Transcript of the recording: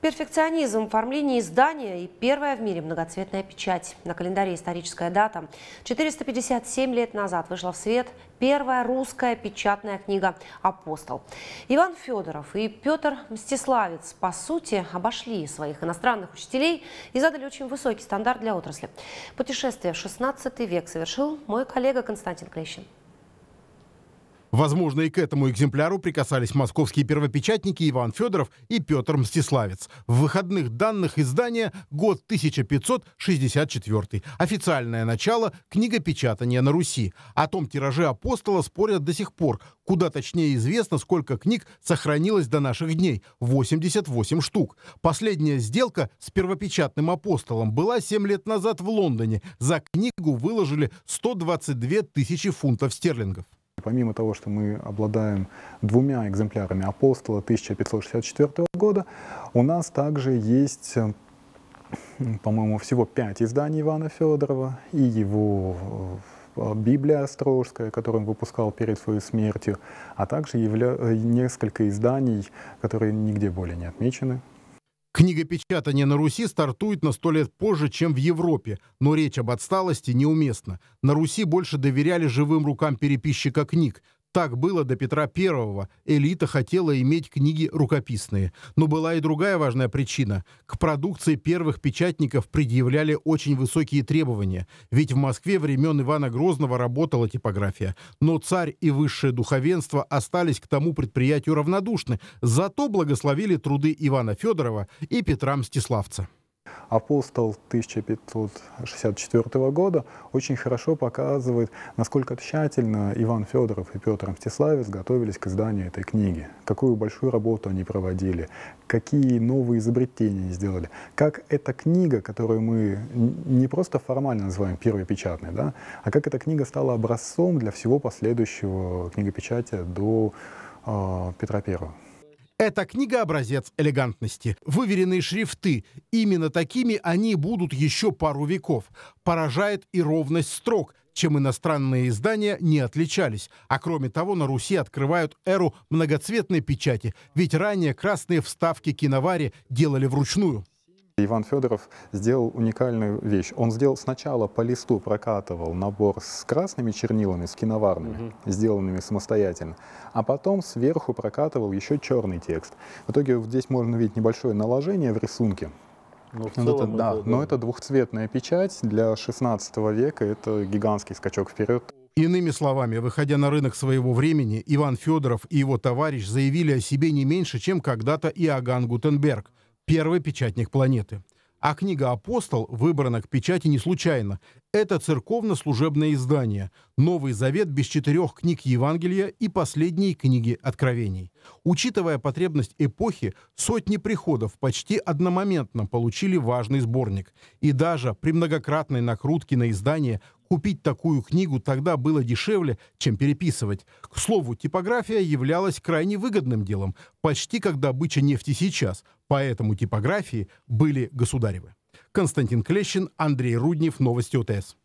Перфекционизм в оформлении издания и первая в мире многоцветная печать. На календаре историческая дата. 457 лет назад вышла в свет первая русская печатная книга «Апостол». Иван Федоров и Петр Мстиславец, по сути, обошли своих иностранных учителей и задали очень высокий стандарт для отрасли. Путешествие в 16 век совершил мой коллега Константин Клещин. Возможно, и к этому экземпляру прикасались московские первопечатники Иван Федоров и Петр Мстиславец. В выходных данных издания год 1564. Официальное начало книгопечатания на Руси. О том тираже апостола спорят до сих пор. Куда точнее известно, сколько книг сохранилось до наших дней. 88 штук. Последняя сделка с первопечатным апостолом была 7 лет назад в Лондоне. За книгу выложили 122 тысячи фунтов стерлингов помимо того, что мы обладаем двумя экземплярами апостола 1564 года, у нас также есть э, по-моему, всего пять изданий Ивана Федорова и его э, Библия Острожская, которую он выпускал перед своей смертью, а также явля... Э, несколько изданий, которые нигде более не отмечены, Книгопечатание на Руси стартует на сто лет позже, чем в Европе, но речь об отсталости неуместна. На Руси больше доверяли живым рукам переписчика книг – так было до Петра I. Элита хотела иметь книги рукописные. Но была и другая важная причина. К продукции первых печатников предъявляли очень высокие требования. Ведь в Москве времен Ивана Грозного работала типография. Но царь и высшее духовенство остались к тому предприятию равнодушны. Зато благословили труды Ивана Федорова и Петра Мстиславца. Апостол 1564 года очень хорошо показывает, насколько тщательно Иван Федоров и Петр Мстиславец готовились к изданию этой книги, какую большую работу они проводили, какие новые изобретения сделали, как эта книга, которую мы не просто формально называем первой печатной, да, а как эта книга стала образцом для всего последующего книгопечатия до э, Петра Первого. Эта книга-образец элегантности. Выверенные шрифты. Именно такими они будут еще пару веков. Поражает и ровность строк, чем иностранные издания не отличались. А кроме того, на Руси открывают эру многоцветной печати, ведь ранее красные вставки киновари делали вручную. Иван Федоров сделал уникальную вещь. Он сделал сначала по листу прокатывал набор с красными чернилами, с киноварными, угу. сделанными самостоятельно, а потом сверху прокатывал еще черный текст. В итоге здесь можно видеть небольшое наложение в рисунке. Ну, вот это, это, да, да, но это двухцветная печать для 16 века, это гигантский скачок вперед. Иными словами, выходя на рынок своего времени, Иван Федоров и его товарищ заявили о себе не меньше, чем когда-то Иоганн Гутенберг первый печатник планеты. А книга «Апостол» выбрана к печати не случайно. Это церковно-служебное издание, Новый Завет без четырех книг Евангелия и последней книги Откровений. Учитывая потребность эпохи, сотни приходов почти одномоментно получили важный сборник. И даже при многократной накрутке на издание Купить такую книгу тогда было дешевле, чем переписывать. К слову, типография являлась крайне выгодным делом, почти как добыча нефти сейчас, поэтому типографии были государевы. Константин Клещин, Андрей Руднев, Новости ОТС.